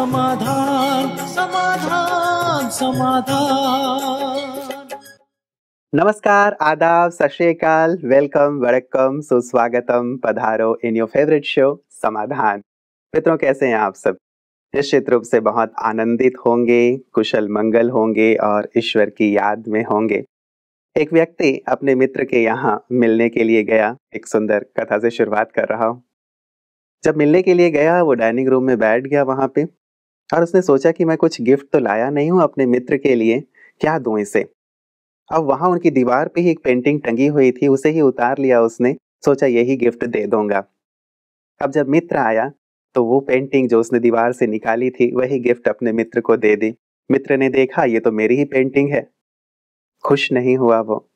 समाधान समाधान समाधान नमस्कार आदाब सश्रीकाल वेलकम वेलकम सुस्वागतम पधारो इन योर फेवरेट शो समाधान मित्रों कैसे हैं आप सब निश्चित रूप से बहुत आनंदित होंगे कुशल मंगल होंगे और ईश्वर की याद में होंगे एक व्यक्ति अपने मित्र के यहाँ मिलने के लिए गया एक सुंदर कथा से शुरुआत कर रहा हूँ जब मिलने के लिए गया वो डाइनिंग रूम में बैठ गया वहाँ पे और उसने सोचा कि मैं कुछ गिफ्ट तो लाया नहीं हूँ अपने मित्र के लिए क्या दू इसे अब वहाँ उनकी दीवार पे ही एक पेंटिंग टंगी हुई थी उसे ही उतार लिया उसने सोचा यही गिफ्ट दे दूंगा अब जब मित्र आया तो वो पेंटिंग जो उसने दीवार से निकाली थी वही गिफ्ट अपने मित्र को दे दी मित्र ने देखा ये तो मेरी ही पेंटिंग है खुश नहीं हुआ वो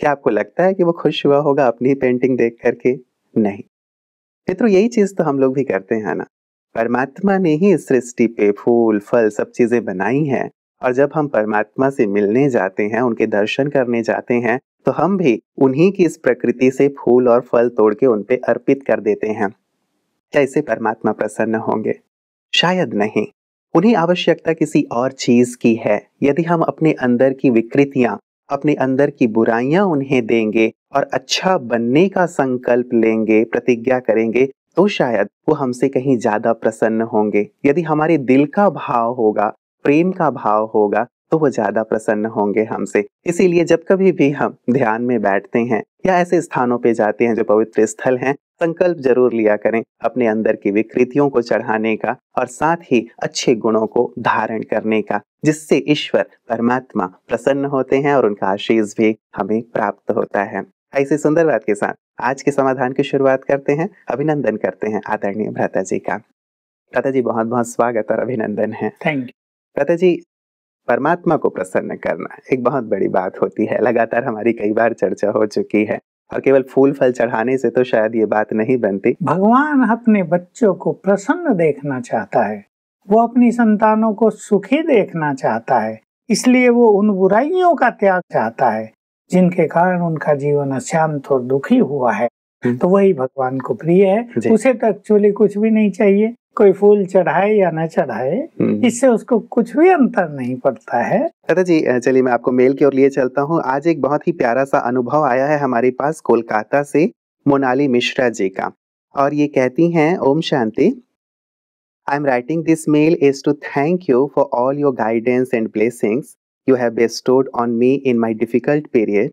क्या आपको लगता है कि वो खुश हुआ होगा अपनी पेंटिंग देख करके नहीं मित्रों यही चीज़ तो हम लोग भी करते हैं ना परमात्मा ने ही इस सृष्टि पे फूल फल सब चीजें बनाई हैं और जब हम परमात्मा से मिलने जाते हैं उनके दर्शन करने जाते हैं तो हम भी उन्हीं की इस प्रकृति से फूल और फल तोड़ के उनपे अर्पित कर देते हैं क्या इसे परमात्मा प्रसन्न होंगे शायद नहीं उन्हें आवश्यकता किसी और चीज की है यदि हम अपने अंदर की विकृतियां अपने अंदर की बुराइयां उन्हें देंगे और अच्छा बनने का संकल्प लेंगे प्रतिज्ञा करेंगे तो शायद वो हमसे कहीं ज्यादा प्रसन्न होंगे यदि हमारे दिल का भाव होगा प्रेम का भाव होगा तो वो ज्यादा प्रसन्न होंगे हमसे इसीलिए जब कभी भी हम ध्यान में बैठते हैं या ऐसे स्थानों पे जाते हैं जो पवित्र स्थल हैं संकल्प जरूर लिया करें अपने अंदर की विकृतियों को चढ़ाने का और साथ ही अच्छे गुणों को धारण करने का जिससे ईश्वर परमात्मा प्रसन्न होते हैं और उनका आशीष भी हमें प्राप्त होता है ऐसी सुंदर बात के साथ आज के समाधान की शुरुआत करते हैं अभिनंदन करते हैं आदरणीय भ्राता जी का भ्राता जी बहुत बहुत स्वागत और अभिनंदन है थैंक यू भ्राता जी परमात्मा को प्रसन्न करना एक बहुत बड़ी बात होती है लगातार हमारी कई बार चर्चा हो चुकी है और केवल फूल फल चढ़ाने से तो शायद ये बात नहीं बनती भगवान अपने बच्चों को प्रसन्न देखना चाहता है वो अपनी संतानों को सुखी देखना चाहता है इसलिए वो उन बुराइयों का त्याग चाहता है जिनके कारण उनका जीवन अशांत और दुखी हुआ है हम्म। तो वही भगवान को प्रिय है उसे तो एक्चुअली कुछ भी नहीं चाहिए कोई फूल चढ़ाए या न चढ़ाए हम्म। इससे उसको कुछ भी अंतर नहीं पड़ता है दादा जी चलिए मैं आपको मेल की ओर लिए चलता हूँ आज एक बहुत ही प्यारा सा अनुभव आया है हमारे पास कोलकाता से मोनाली मिश्रा जी का और ये कहती हैं Om Shanti I am writing this mail is to thank you for all your guidance and blessings you have bestowed on me in my difficult period.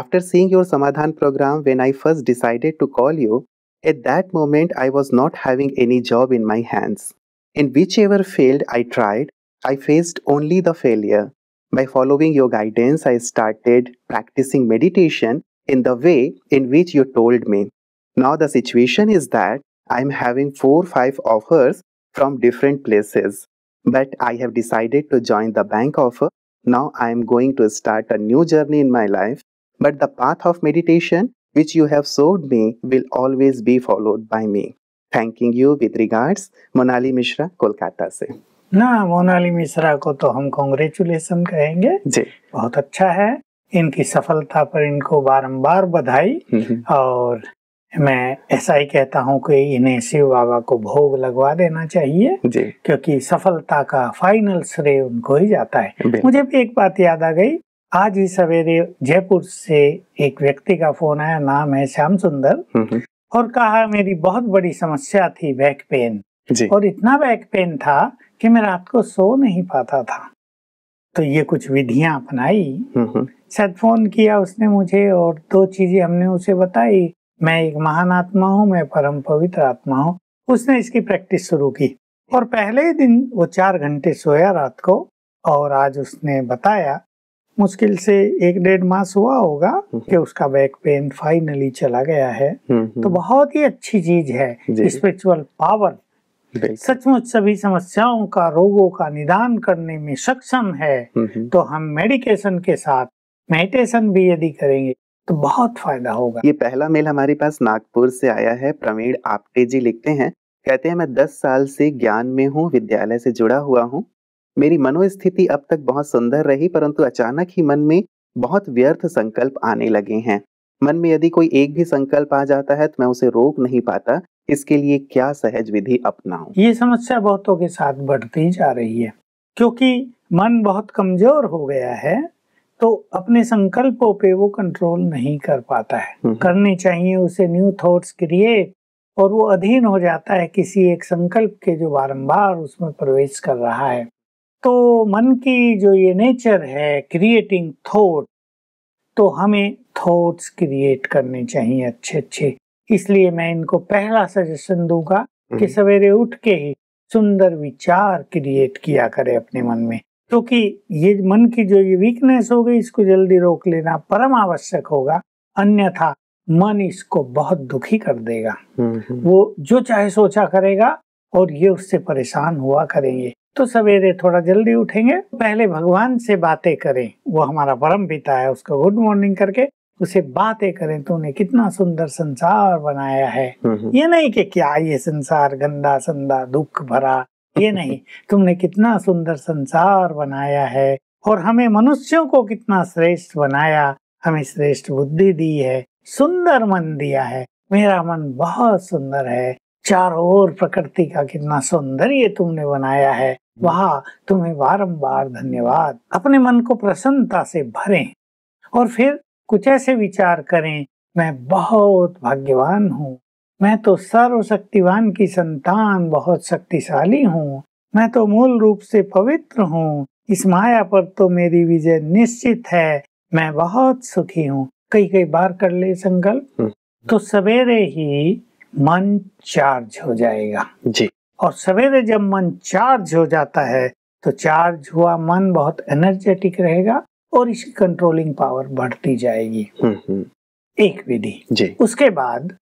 After seeing your Samadhan program when I first decided to call you, at that moment I was not having any job in my hands. In whichever field I tried, I faced only the failure. By following your guidance, I started practicing meditation in the way in which you told me. Now the situation is that I am having 4-5 offers from different places. But I have decided to join the bank offer Now I am going to start a new journey in my life, but the path of meditation which you have showed me will always be followed by me. Thanking you with regards Monali Mishra Kolkata से ना मोनाली मिश्रा को तो हम congratulation कहेंगे जी बहुत अच्छा है इनकी सफलता पर इनको बारंबार बधाई और मैं ऐसा ही कहता हूँ कि इन्हें शिव बाबा को भोग लगवा देना चाहिए जी। क्योंकि सफलता का फाइनल श्रेय उनको ही जाता है मुझे भी एक बात याद आ गई आज ही सवेरे जयपुर से एक व्यक्ति का फोन आया नाम है श्याम सुंदर हम्म, हम्म। और कहा मेरी बहुत बड़ी समस्या थी बैक पेन और इतना बैक पेन था कि मैं रात को सो नहीं पाता था तो ये कुछ विधियां अपनाई हम्म, शायद फोन किया उसने मुझे और दो चीजें हमने उसे बताई मैं एक महान आत्मा हूँ मैं परम पवित्र आत्मा हूँ उसने इसकी प्रैक्टिस शुरू की और पहले ही दिन वो चार घंटे सोया रात को और आज उसने बताया मुश्किल से एक डेढ़ मास हुआ होगा हम्म। कि उसका बैक पेन फाइनली चला गया है हम्म, हम्म। तो बहुत ही अच्छी चीज है स्पिरिचुअल पावर सचमुच सभी समस्याओं का रोगों का निदान करने में सक्षम है तो हम मेडिकेशन के साथ मेडिटेशन भी यदि करेंगे तो बहुत फायदा होगा ये पहला मेल हमारे पास नागपुर से आया है प्रवीण आपटे जी लिखते हैं कहते हैं मैं दस साल से ज्ञान में हूँ विद्यालय से जुड़ा हुआ हूँ मेरी मनोस्थिति अब तक बहुत सुंदर रही परंतु अचानक ही मन में बहुत व्यर्थ संकल्प आने लगे हैं मन में यदि कोई एक भी संकल्प आ जाता है तो मैं उसे रोक नहीं पाता इसके लिए क्या सहज विधि अपनाऊं? ये समस्या बहुतों के साथ बढ़ती जा रही है क्योंकि मन बहुत कमजोर हो गया है तो अपने संकल्पों पे वो कंट्रोल नहीं कर पाता है हम्म। करने चाहिए उसे न्यू थॉट्स क्रिएट और वो अधीन हो जाता है किसी एक संकल्प के जो बारंबार उसमें प्रवेश कर रहा है तो मन की जो ये नेचर है क्रिएटिंग थॉट तो हमें थॉट्स क्रिएट करने चाहिए अच्छे अच्छे इसलिए मैं इनको पहला सजेशन दूंगा कि हम्म। सवेरे उठ के ही सुंदर विचार क्रिएट किया करे अपने मन में क्योंकि तो ये मन की जो ये वीकनेस हो गई इसको जल्दी रोक लेना परम आवश्यक होगा अन्यथा मन इसको बहुत दुखी कर देगा हम्म, हम्म। वो जो चाहे सोचा करेगा और ये उससे परेशान हुआ करेंगे तो सवेरे थोड़ा जल्दी उठेंगे पहले भगवान से बातें करें वो हमारा परम पिता है उसको गुड मॉर्निंग करके उसे बातें करें तो उन्हें कितना सुंदर संसार बनाया है हम्म, ये नहीं कि क्या ये संसार गंदा संदा दुख भरा ये नहीं तुमने कितना सुंदर संसार बनाया है और हमें मनुष्यों को कितना श्रेष्ठ बनाया हमें श्रेष्ठ बुद्धि दी है सुंदर मन दिया है मेरा मन बहुत सुंदर है चारों ओर प्रकृति का कितना सौंदर्य तुमने बनाया है वहा तुम्हें बारंबार धन्यवाद अपने मन को प्रसन्नता से भरें और फिर कुछ ऐसे विचार करें मैं बहुत भाग्यवान हूँ मैं तो सर्वशक्तिवान की संतान बहुत शक्तिशाली हूँ मैं तो मूल रूप से पवित्र हूँ इस माया पर तो मेरी विजय निश्चित है मैं बहुत सुखी हूँ कई कई बार कर ले संकल्प हम्म। तो सवेरे ही मन चार्ज हो जाएगा जी और सवेरे जब मन चार्ज हो जाता है तो चार्ज हुआ मन बहुत एनर्जेटिक रहेगा और इसकी कंट्रोलिंग पावर बढ़ती जाएगी हम्म, हम्म। एक विधि जी उसके बाद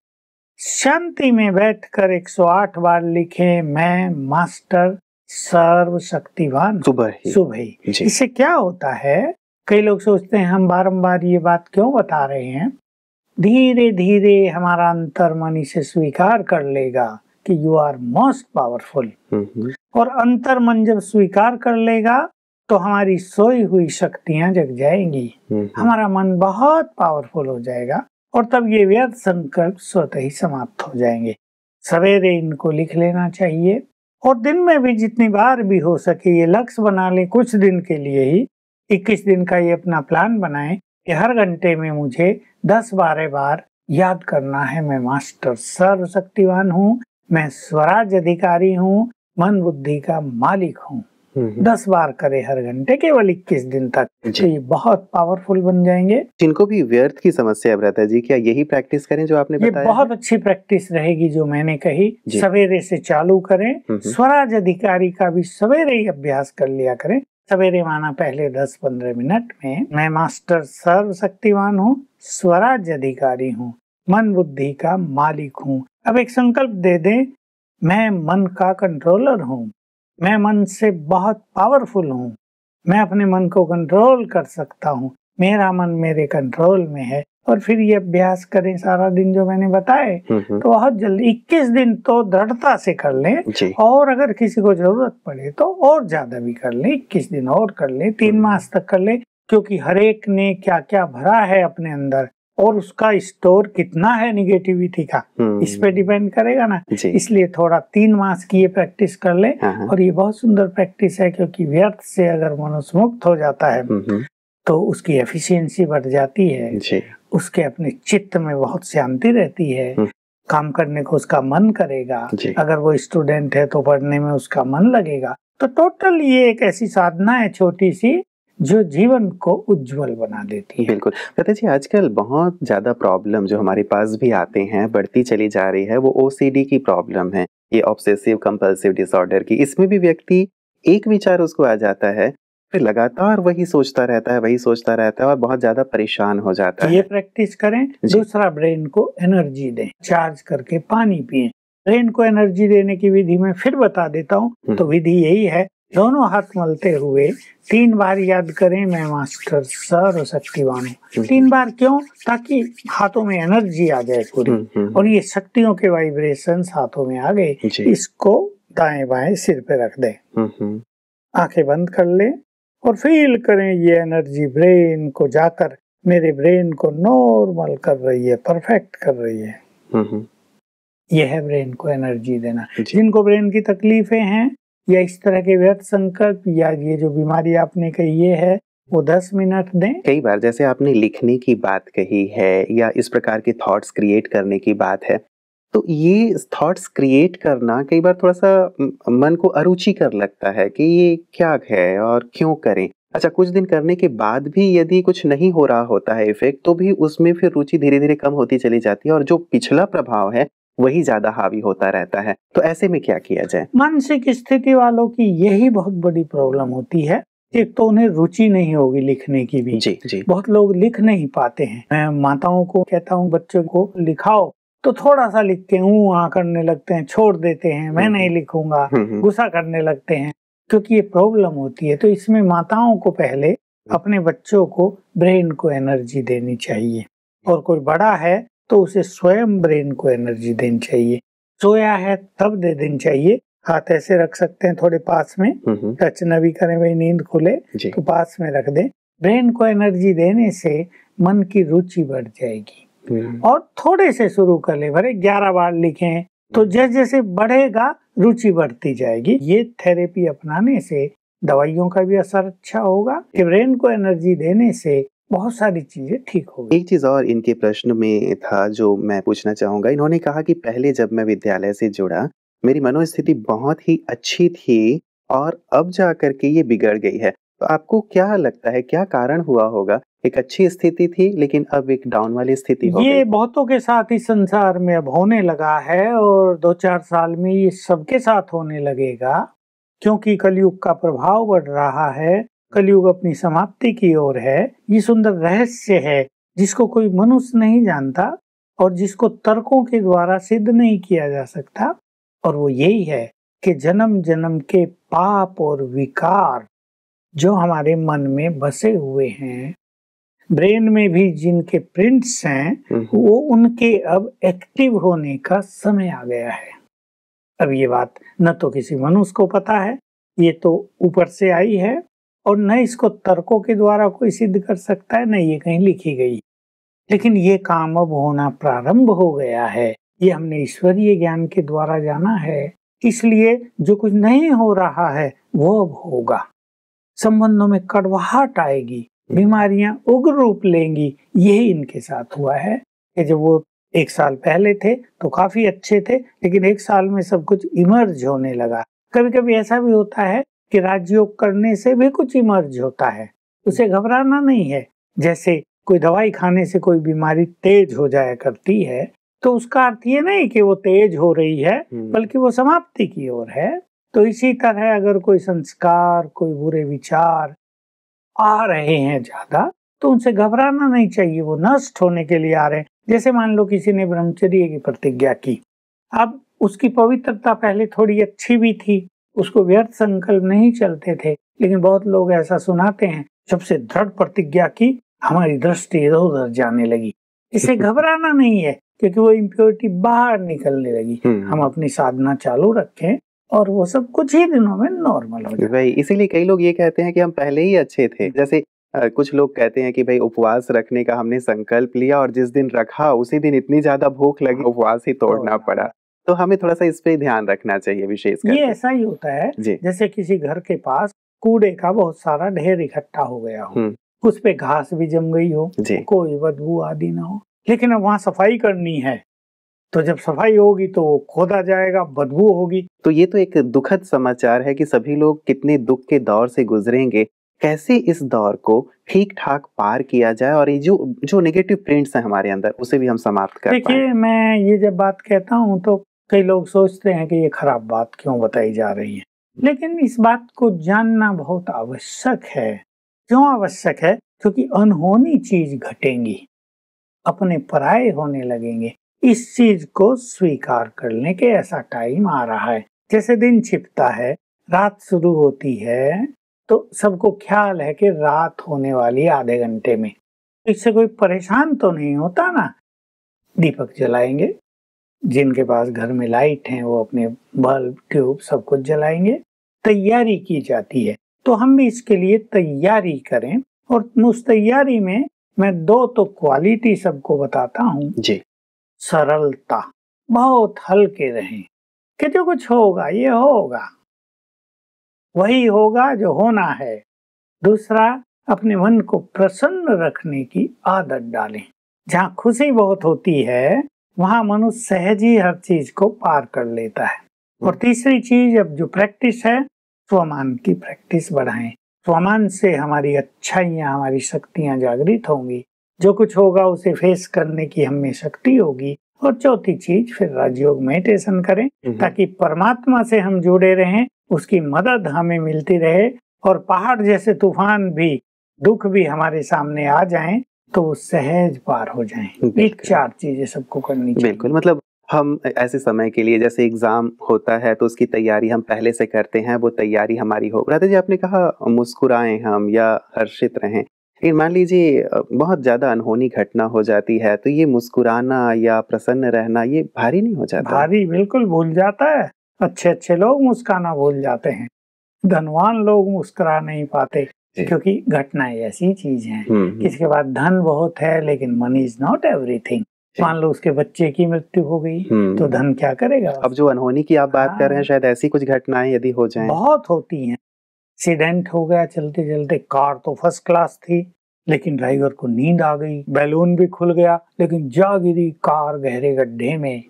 शांति में बैठकर 108 बार लिखे मैं मास्टर सर्वशक्तिवान सुबह ही सुबह ही इससे क्या होता है कई लोग सोचते हैं हम बारंबार ये बात क्यों बता रहे हैं धीरे धीरे हमारा अंतर मन इसे स्वीकार कर लेगा कि यू आर मोस्ट पावरफुल और अंतर मन जब स्वीकार कर लेगा तो हमारी सोई हुई शक्तियां जग जाएंगी हमारा मन बहुत पावरफुल हो जाएगा और तब ये व्यर्थ संकल्प स्वतः ही समाप्त हो जाएंगे सवेरे इनको लिख लेना चाहिए और दिन में भी जितनी बार भी हो सके ये लक्ष्य बना ले कुछ दिन के लिए ही इक्कीस दिन का ये अपना प्लान बनाए कि हर घंटे में मुझे दस बारह बार याद करना है मैं मास्टर सर्वशक्तिवान हूँ मैं स्वराज अधिकारी हूँ मन बुद्धि का मालिक हूँ हम्म। दस बार करें हर घंटे केवल इक्कीस दिन तक तो ये बहुत पावरफुल बन जाएंगे जिनको भी व्यर्थ की समस्या है जी क्या यही प्रैक्टिस करें जो आपने ये बताया बहुत अच्छी प्रैक्टिस रहेगी जो मैंने कही सवेरे से चालू करें हम्म। स्वराज अधिकारी का भी सवेरे ही अभ्यास कर लिया करें सवेरे माना पहले 10-15 मिनट में मैं मास्टर सर्व शक्तिवान हूँ स्वराज अधिकारी हूँ मन बुद्धि का मालिक हूँ अब एक संकल्प दे दे मैं मन का कंट्रोलर हूँ मैं मन से बहुत पावरफुल हूँ मैं अपने मन को कंट्रोल कर सकता हूँ मेरा मन मेरे कंट्रोल में है और फिर ये अभ्यास करें सारा दिन जो मैंने बताए हम्म, हम्म। तो बहुत जल्दी 21 दिन तो दृढ़ता से कर लें और अगर किसी को जरूरत पड़े तो और ज्यादा भी कर लें इक्कीस दिन और कर लें तीन हम्म। मास तक कर लें क्योंकि हरेक ने क्या क्या भरा है अपने अंदर और उसका स्टोर कितना है निगेटिविटी का हम्म। इस पे डिपेंड करेगा ना इसलिए थोड़ा तीन मास की ये प्रैक्टिस कर ले हाँ, हाँ। और ये बहुत सुंदर प्रैक्टिस है क्योंकि व्यर्थ से अगर मनुष्य मुक्त हो जाता है हम्म, हम्म। तो उसकी एफिशिएंसी बढ़ जाती है उसके अपने चित्त में बहुत शांति रहती है काम करने को उसका मन करेगा अगर वो स्टूडेंट है तो पढ़ने में उसका मन लगेगा तो टोटल ये एक ऐसी साधना है छोटी सी जो जीवन को उज्जवल बना देती है बिल्कुल प्रताप जी आजकल बहुत ज़्यादा प्रॉब्लम जो हमारे पास भी आते हैं बढ़ती चली जा रही है वो ओ की प्रॉब्लम है ये ऑब्सेसिव कंपल्सिव डिसऑर्डर की इसमें भी व्यक्ति एक विचार उसको आ जाता है फिर लगातार वही सोचता रहता है वही सोचता रहता है और बहुत ज्यादा परेशान हो जाता तो है ये प्रैक्टिस करें दूसरा ब्रेन को एनर्जी दें चार्ज करके पानी पिए ब्रेन को एनर्जी देने की विधि में फिर बता देता हूँ हम्म। तो विधि यही है दोनों हाथ मलते हुए तीन बार याद करें मैं मास्टर सर और शक्तिवान हूँ हम्म, हम्म। तीन बार क्यों ताकि हाथों में एनर्जी आ जाए पूरी हम्म, और ये शक्तियों के वाइब्रेशन हाथों में आ गए इसको दाएं बाएं सिर पे रख दें आंखें बंद कर ले और फील करें ये एनर्जी ब्रेन को जाकर मेरे ब्रेन को नॉर्मल कर रही है परफेक्ट कर रही है यह है ब्रेन को एनर्जी देना जिनको ब्रेन की तकलीफें हैं या इस तरह के व्यर्थ संकल्प या ये जो बीमारी आपने कही ये है वो दस मिनट दें कई बार जैसे आपने लिखने की बात कही है या इस प्रकार के थॉट्स क्रिएट करने की बात है तो ये थॉट्स क्रिएट करना कई बार थोड़ा सा मन को अरुचि कर लगता है कि ये क्या है और क्यों करें अच्छा कुछ दिन करने के बाद भी यदि कुछ नहीं हो रहा होता है इफेक्ट तो भी उसमें फिर रुचि धीरे धीरे कम होती चली जाती है और जो पिछला प्रभाव है वही ज्यादा हावी होता रहता है तो ऐसे में क्या किया जाए मानसिक स्थिति वालों की यही बहुत बड़ी प्रॉब्लम होती है एक तो उन्हें रुचि नहीं होगी लिखने की भी जी, जी। बहुत लोग लिख नहीं पाते हैं मैं माताओं को कहता हूँ बच्चों को लिखाओ तो थोड़ा सा लिख के ऊ आ हाँ करने लगते हैं छोड़ देते हैं मैं हम्म, नहीं हम्म। लिखूंगा हम्म, गुस्सा करने लगते हैं क्योंकि ये प्रॉब्लम होती है तो इसमें माताओं को पहले अपने बच्चों को ब्रेन को एनर्जी देनी चाहिए और कोई बड़ा है तो उसे स्वयं ब्रेन को एनर्जी देनी चाहिए सोया है तब दे देनी चाहिए हाथ ऐसे रख सकते हैं थोड़े पास में टच न भी करें भाई नींद खुले तो पास में रख दें ब्रेन को एनर्जी देने से मन की रुचि बढ़ जाएगी हम्म। और थोड़े से शुरू कर ले भरे ग्यारह बार लिखे तो हम्म। जैसे जैसे बढ़ेगा रुचि बढ़ती जाएगी ये थेरेपी अपनाने से दवाइयों का भी असर अच्छा होगा कि ब्रेन को एनर्जी देने से बहुत सारी चीजें ठीक हो एक चीज और इनके प्रश्न में था जो मैं पूछना चाहूंगा इन्होंने कहा कि पहले जब मैं विद्यालय से जुड़ा मेरी मनोस्थिति बहुत ही अच्छी थी और अब जा करके ये बिगड़ गई है तो आपको क्या लगता है क्या कारण हुआ होगा एक अच्छी स्थिति थी लेकिन अब एक डाउन वाली स्थिति हो ये बहुतों के साथ इस संसार में अब होने लगा है और दो चार साल में ये सबके साथ होने लगेगा क्योंकि कलयुग का प्रभाव बढ़ रहा है कलयुग अपनी समाप्ति की ओर है ये सुंदर रहस्य है जिसको कोई मनुष्य नहीं जानता और जिसको तर्कों के द्वारा सिद्ध नहीं किया जा सकता और वो यही है कि जन्म जन्म के पाप और विकार जो हमारे मन में बसे हुए हैं ब्रेन में भी जिनके प्रिंट्स हैं हम्म। वो उनके अब एक्टिव होने का समय आ गया है अब ये बात न तो किसी मनुष्य को पता है ये तो ऊपर से आई है और न इसको तर्कों के द्वारा कोई सिद्ध कर सकता है न ये कहीं लिखी गई लेकिन ये काम अब होना प्रारंभ हो गया है ये हमने ईश्वरीय ज्ञान के द्वारा जाना है इसलिए जो कुछ नहीं हो रहा है वो अब होगा संबंधों में कड़वाहट आएगी बीमारियां उग्र रूप लेंगी यही इनके साथ हुआ है कि जब वो एक साल पहले थे तो काफी अच्छे थे लेकिन एक साल में सब कुछ इमर्ज होने लगा कभी कभी ऐसा भी होता है कि राजयोग करने से भी कुछ इमर्ज होता है उसे घबराना नहीं है जैसे कोई दवाई खाने से कोई बीमारी तेज हो जाया करती है तो उसका अर्थ ये नहीं कि वो तेज हो रही है हम्म। बल्कि वो समाप्ति की ओर है तो इसी तरह अगर कोई संस्कार कोई बुरे विचार आ रहे हैं ज्यादा तो उनसे घबराना नहीं चाहिए वो नष्ट होने के लिए आ रहे हैं जैसे मान लो किसी ने ब्रह्मचर्य की प्रतिज्ञा की अब उसकी पवित्रता पहले थोड़ी अच्छी भी थी उसको व्यर्थ संकल्प नहीं चलते थे लेकिन बहुत लोग ऐसा सुनाते हैं जब से दृढ़ प्रतिज्ञा की हमारी दृष्टि इधर उधर जाने लगी इसे घबराना नहीं है क्योंकि वो इम्प्योरिटी बाहर निकलने लगी हम्म। हम अपनी साधना चालू रखें और वो सब कुछ ही दिनों में नॉर्मल हो जाए भाई इसीलिए कई लोग ये कहते हैं कि हम पहले ही अच्छे थे जैसे कुछ लोग कहते हैं कि भाई उपवास रखने का हमने संकल्प लिया और जिस दिन रखा उसी दिन इतनी ज्यादा भूख लगी उपवास ही तोड़ना पड़ा तो हमें थोड़ा सा इस पे ध्यान रखना चाहिए विशेष ये ऐसा ही होता है जैसे किसी घर के पास कूड़े का बहुत सारा ढेर इकट्ठा हो गया हो हम्म। उस पे घास भी जम गई हो कोई बदबू आदि ना हो लेकिन अब वहाँ सफाई करनी है तो जब सफाई होगी तो वो खोदा जाएगा बदबू होगी तो ये तो एक दुखद समाचार है कि सभी लोग कितने दुख के दौर से गुजरेंगे कैसे इस दौर को ठीक ठाक पार किया जाए और ये जो जो नेगेटिव प्रिंट्स हैं हमारे अंदर उसे भी हम समाप्त कर देखिए मैं ये जब बात कहता हूँ तो कई लोग सोचते हैं कि ये खराब बात क्यों बताई जा रही है लेकिन इस बात को जानना बहुत आवश्यक है क्यों आवश्यक है क्योंकि अनहोनी चीज घटेंगी अपने पराये होने लगेंगे इस चीज को स्वीकार करने के ऐसा टाइम आ रहा है जैसे दिन छिपता है रात शुरू होती है तो सबको ख्याल है कि रात होने वाली आधे घंटे में इससे कोई परेशान तो नहीं होता ना दीपक जलाएंगे जिनके पास घर में लाइट है वो अपने बल्ब ट्यूब सब कुछ जलाएंगे तैयारी की जाती है तो हम भी इसके लिए तैयारी करें और उस तैयारी में मैं दो तो क्वालिटी सबको बताता हूँ जी सरलता बहुत हल्के रहें कि जो कुछ होगा ये होगा वही होगा जो होना है दूसरा अपने मन को प्रसन्न रखने की आदत डालें जहाँ खुशी बहुत होती है वहां मनुष्य सहज ही हर चीज को पार कर लेता है और तीसरी चीज अब जो प्रैक्टिस है स्वमान की प्रैक्टिस बढ़ाएं स्वमान से हमारी अच्छाइयाँ हमारी शक्तियाँ जागृत होंगी जो कुछ होगा उसे फेस करने की हमें शक्ति होगी और चौथी चीज फिर राजयोग मेडिटेशन करें हम्म। ताकि परमात्मा से हम जुड़े रहें उसकी मदद हमें मिलती रहे और पहाड़ जैसे तूफान भी दुख भी हमारे सामने आ जाएं तो सहज पार हो जाए एक चार चीजें सबको करनी चाहिए बिल्कुल मतलब हम ऐसे समय के लिए जैसे एग्ज़ाम होता है तो उसकी तैयारी हम पहले से करते हैं वो तैयारी हमारी हो राधा जी आपने कहा मुस्कुराए हम या हर्षित रहें लेकिन मान लीजिए बहुत ज़्यादा अनहोनी घटना हो जाती है तो ये मुस्कुराना या प्रसन्न रहना ये भारी नहीं हो जाता भारी बिल्कुल भूल जाता है अच्छे अच्छे लोग मुस्काना भूल जाते हैं धनवान लोग मुस्कुरा नहीं पाते क्योंकि घटनाएं ऐसी चीज है हम्म, हम्म। इसके बाद धन बहुत है लेकिन मनी इज नॉट एवरीथिंग मान लो उसके बच्चे की मृत्यु हो गई हम्म, तो धन क्या करेगा अब जो अनहोनी की आप बात कर रहे हैं हाँ। शायद ऐसी कुछ घटनाएं यदि हो जाए बहुत होती हैं एक्सीडेंट हो गया चलते चलते कार तो फर्स्ट क्लास थी लेकिन ड्राइवर को नींद आ गई बैलून भी खुल गया लेकिन जा गिरी कार गहरे गड्ढे में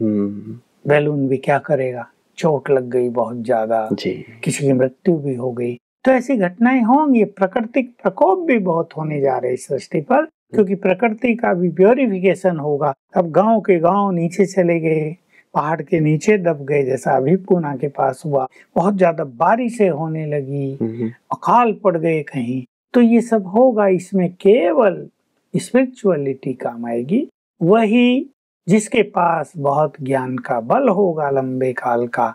बैलून भी क्या करेगा चोट लग गई बहुत ज्यादा किसी की मृत्यु भी हो गई तो ऐसी घटनाएं होंगी प्रकृतिक प्रकोप भी बहुत होने जा रहे हैं सृष्टि पर क्योंकि प्रकृति का भी प्योरिफिकेशन होगा अब गांव के गांव नीचे चले गए पहाड़ के नीचे दब गए जैसा अभी पूना के पास हुआ बहुत ज्यादा बारिशें होने लगी अकाल पड़ गए कहीं तो ये सब होगा इसमें केवल स्पिरिचुअलिटी काम आएगी वही जिसके पास बहुत ज्ञान का बल होगा लंबे काल का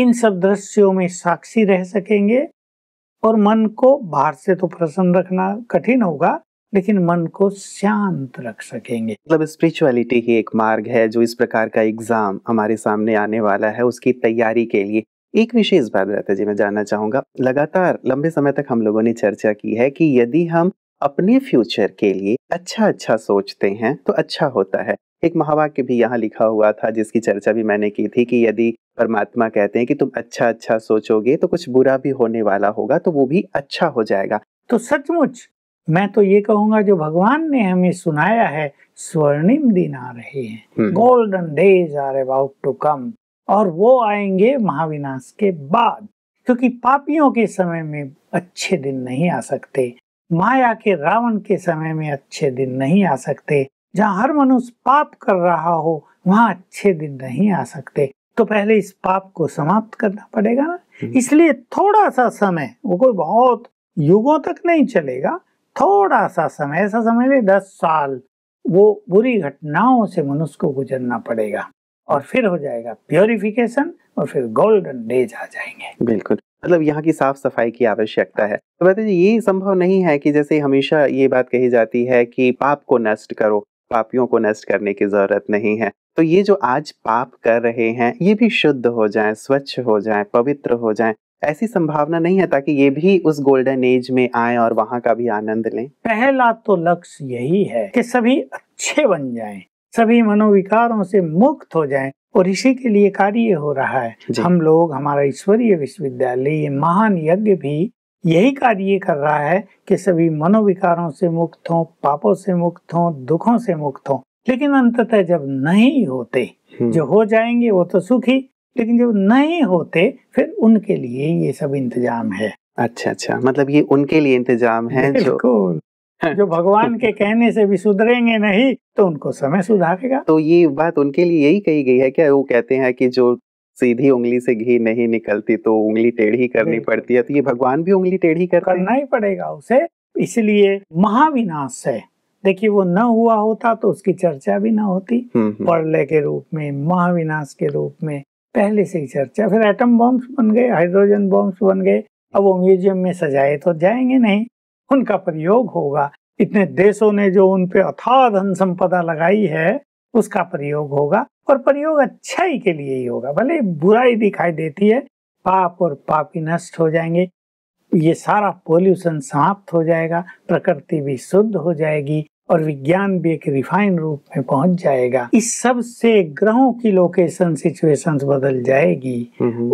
इन सब दृश्यों में साक्षी रह सकेंगे और मन को बाहर से तो प्रसन्न रखना कठिन होगा लेकिन मन को शांत रख सकेंगे मतलब स्पिरिचुअलिटी ही एक मार्ग है जो इस प्रकार का एग्जाम हमारे सामने आने वाला है उसकी तैयारी के लिए एक विशेष बात रहता जी मैं जानना चाहूंगा लगातार लंबे समय तक हम लोगों ने चर्चा की है कि यदि हम अपने फ्यूचर के लिए अच्छा अच्छा सोचते हैं तो अच्छा होता है एक महावाक्य भी यहाँ लिखा हुआ था जिसकी चर्चा भी मैंने की थी कि यदि परमात्मा कहते हैं कि तुम अच्छा अच्छा सोचोगे तो कुछ बुरा भी होने वाला होगा तो वो भी अच्छा हो जाएगा तो सचमुच मैं तो ये कहूंगा जो भगवान ने हमें सुनाया है स्वर्णिम दिन आ रहे हैं golden days are about to come और वो आएंगे महाविनाश के बाद क्योंकि पापियों के समय में अच्छे दिन नहीं आ सकते माया के रावण के समय में अच्छे दिन नहीं आ सकते जहाँ हर मनुष्य पाप कर रहा हो वहाँ अच्छे दिन नहीं आ सकते तो पहले इस पाप को समाप्त करना पड़ेगा ना हम्म। इसलिए थोड़ा सा समय वो कोई बहुत युगों तक नहीं चलेगा थोड़ा सा समय ऐसा समय ले दस साल वो बुरी घटनाओं से मनुष्य को गुजरना पड़ेगा और फिर हो जाएगा प्योरिफिकेशन और फिर गोल्डन डेज आ जाएंगे बिल्कुल मतलब यहाँ की साफ सफाई की आवश्यकता है तो बताइए ये संभव नहीं है कि जैसे हमेशा ये बात कही जाती है कि पाप को नष्ट करो पापियों को नष्ट करने की ज़रूरत नहीं है तो ये जो आज पाप कर रहे हैं ये भी शुद्ध हो जाए स्वच्छ हो जाए पवित्र हो जाए ऐसी संभावना नहीं है ताकि ये भी उस गोल्डन एज में आए और वहाँ का भी आनंद लें पहला तो लक्ष्य यही है कि सभी अच्छे बन जाएं सभी मनोविकारों से मुक्त हो जाएं और इसी के लिए कार्य हो रहा है हम लोग हमारा ईश्वरीय विश्वविद्यालय ये महान यज्ञ भी यही कार्य कर रहा है कि सभी मनोविकारों से मुक्त हों पापों से मुक्त हों दुखों से मुक्त हों लेकिन अंततः जब नहीं होते हम्म। जो हो जाएंगे वो तो सुखी लेकिन जब नहीं होते फिर उनके लिए ये सब इंतजाम है अच्छा अच्छा मतलब ये उनके लिए इंतजाम है जो हाँ। जो भगवान के कहने से भी सुधरेंगे नहीं तो उनको समय सुधारेगा तो ये बात उनके लिए यही कही गई है क्या वो कहते हैं कि जो सीधी उंगली से घी नहीं निकलती तो उंगली टेढ़ी करनी पड़ती है तो ये भगवान भी उंगली टेढ़ी कर करना ही पड़ेगा उसे इसलिए महाविनाश है देखिए वो न हुआ होता तो उसकी चर्चा भी ना होती हम्म, हम्म। प्रलय के रूप में महाविनाश के रूप में पहले से ही चर्चा फिर एटम बॉम्ब्स बन गए हाइड्रोजन बॉम्ब्स बन गए अब वो म्यूजियम में सजाए तो जाएंगे नहीं उनका प्रयोग होगा इतने देशों ने जो उनपे पे अथाह धन संपदा लगाई है उसका प्रयोग होगा और प्रयोग अच्छाई के लिए ही होगा भले बुराई दिखाई देती है पाप और पापी नष्ट हो जाएंगे ये सारा पोल्यूशन समाप्त हो जाएगा प्रकृति भी शुद्ध हो जाएगी और विज्ञान भी एक रिफाइन रूप में पहुंच जाएगा इस सब से ग्रहों की लोकेशन सिचुएशंस बदल जाएगी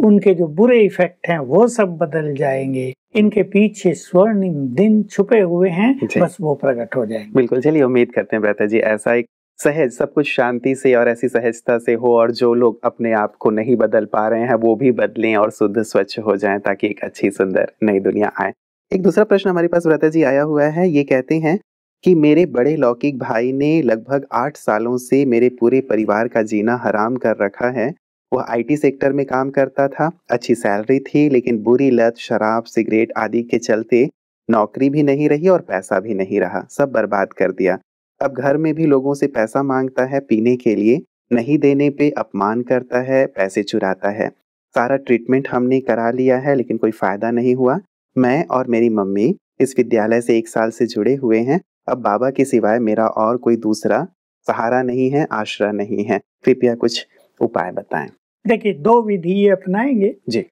उनके जो बुरे इफेक्ट हैं वो सब बदल जाएंगे इनके पीछे स्वर्णिम दिन छुपे हुए हैं बस वो प्रकट हो जाएंगे बिल्कुल चलिए उम्मीद करते हैं बेहतर जी ऐसा एक सहज सब कुछ शांति से और ऐसी सहजता से हो और जो लोग अपने आप को नहीं बदल पा रहे हैं वो भी बदलें और शुद्ध स्वच्छ हो जाएं ताकि एक अच्छी सुंदर नई दुनिया आए एक दूसरा प्रश्न हमारे पास व्रता जी आया हुआ है ये कहते हैं कि मेरे बड़े लौकिक भाई ने लगभग आठ सालों से मेरे पूरे परिवार का जीना हराम कर रखा है वह आईटी सेक्टर में काम करता था अच्छी सैलरी थी लेकिन बुरी लत शराब सिगरेट आदि के चलते नौकरी भी नहीं रही और पैसा भी नहीं रहा सब बर्बाद कर दिया अब घर में भी लोगों से पैसा मांगता है पीने के लिए नहीं देने पे अपमान करता है पैसे चुराता है सारा ट्रीटमेंट हमने करा लिया है लेकिन कोई फ़ायदा नहीं हुआ मैं और मेरी मम्मी इस विद्यालय से एक साल से जुड़े हुए हैं अब बाबा के सिवाय मेरा और कोई दूसरा सहारा नहीं है आश्रय नहीं है कृपया कुछ उपाय बताएं देखिए दो विधि ये अपनाएंगे जी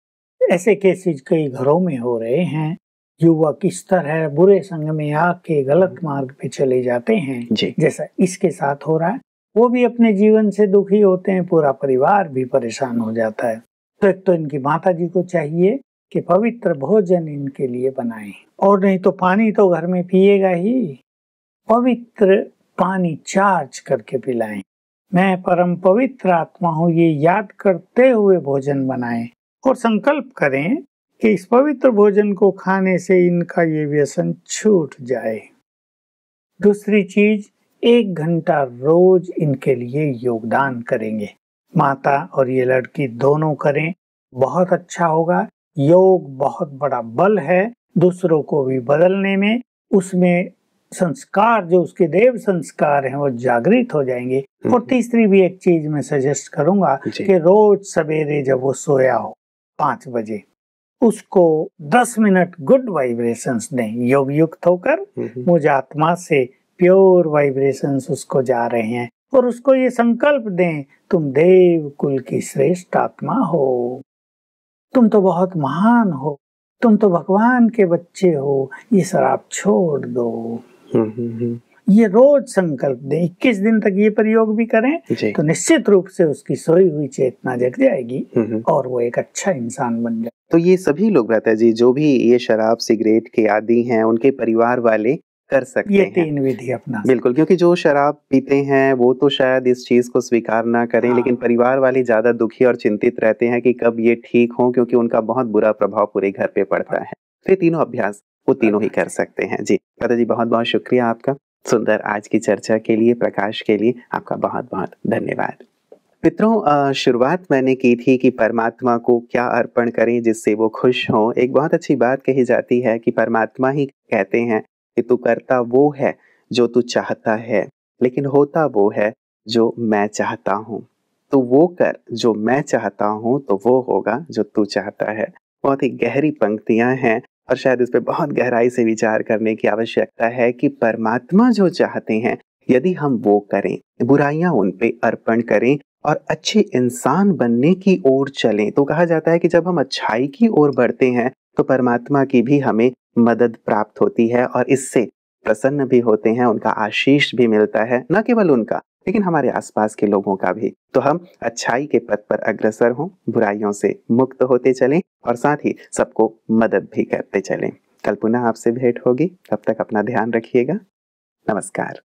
ऐसे केसेज कई घरों में हो रहे हैं युवक इस तरह बुरे संग में आके गलत मार्ग पे चले जाते हैं जैसा इसके साथ हो रहा है वो भी अपने जीवन से दुखी होते हैं पूरा परिवार भी परेशान हो जाता है तो एक तो इनकी माता जी को चाहिए कि पवित्र भोजन इनके लिए बनाए और नहीं तो पानी तो घर में पिएगा ही पवित्र पानी चार्ज करके पिलाए मैं परम पवित्र आत्मा हूँ ये याद करते हुए भोजन बनाए और संकल्प करें कि इस पवित्र भोजन को खाने से इनका ये व्यसन छूट जाए दूसरी चीज एक घंटा रोज इनके लिए योगदान करेंगे माता और ये लड़की दोनों करें बहुत अच्छा होगा योग बहुत बड़ा बल है दूसरों को भी बदलने में उसमें संस्कार जो उसके देव संस्कार हैं वो जागृत हो जाएंगे हम्म। और तीसरी भी एक चीज मैं सजेस्ट करूंगा कि रोज सवेरे जब वो सोया हो पांच बजे उसको दस मिनट गुड वाइब्रेशंस दें योग युक्त होकर हम्म, हम्म। मुझ आत्मा से प्योर वाइब्रेशंस उसको जा रहे हैं और उसको ये संकल्प दें तुम देव कुल की श्रेष्ठ आत्मा हो तुम तो बहुत महान हो तुम तो भगवान के बच्चे हो ये सर आप छोड़ दो हम्म, ये रोज संकल्प दें इक्कीस दिन तक ये प्रयोग भी करें तो निश्चित रूप से उसकी सोई हुई चेतना जग जाएगी हम्म, हम्म। और वो एक अच्छा इंसान बन जाए तो ये सभी लोग रहता जी जो भी ये शराब सिगरेट के आदि हैं उनके परिवार वाले कर सकते ये तीन विधि अपना बिल्कुल क्योंकि जो शराब पीते हैं वो तो शायद इस चीज को स्वीकार ना करें हाँ। लेकिन परिवार वाले ज्यादा दुखी और चिंतित रहते हैं कि कब ये ठीक हो क्योंकि उनका बहुत बुरा प्रभाव पूरे घर पे पड़ता हाँ। है तो ये तीनों अभ्यास वो तीनों ही कर सकते हैं जी जी बहुत बहुत शुक्रिया आपका सुंदर आज की चर्चा के लिए प्रकाश के लिए आपका बहुत बहुत धन्यवाद मित्रों शुरुआत मैंने की थी कि परमात्मा को क्या अर्पण करें जिससे वो खुश हो एक बहुत अच्छी बात कही जाती है कि परमात्मा ही कहते हैं कि तू करता वो है जो तू चाहता है लेकिन होता वो है जो मैं चाहता हूँ तो वो कर जो मैं चाहता हूँ तो वो होगा जो तू चाहता है बहुत ही गहरी पंक्तियां हैं और शायद इस पर बहुत गहराई से विचार करने की आवश्यकता है कि परमात्मा जो चाहते हैं यदि हम वो करें बुराइयां उन पे अर्पण करें और अच्छे इंसान बनने की ओर चलें तो कहा जाता है कि जब हम अच्छाई की ओर बढ़ते हैं तो परमात्मा की भी हमें मदद प्राप्त होती है और इससे प्रसन्न भी होते हैं उनका आशीष भी मिलता है न केवल उनका लेकिन हमारे आसपास के लोगों का भी तो हम अच्छाई के पथ पर अग्रसर हों बुराइयों से मुक्त होते चलें और साथ ही सबको मदद भी करते चलें कल पुनः आपसे भेंट होगी तब तक अपना ध्यान रखिएगा नमस्कार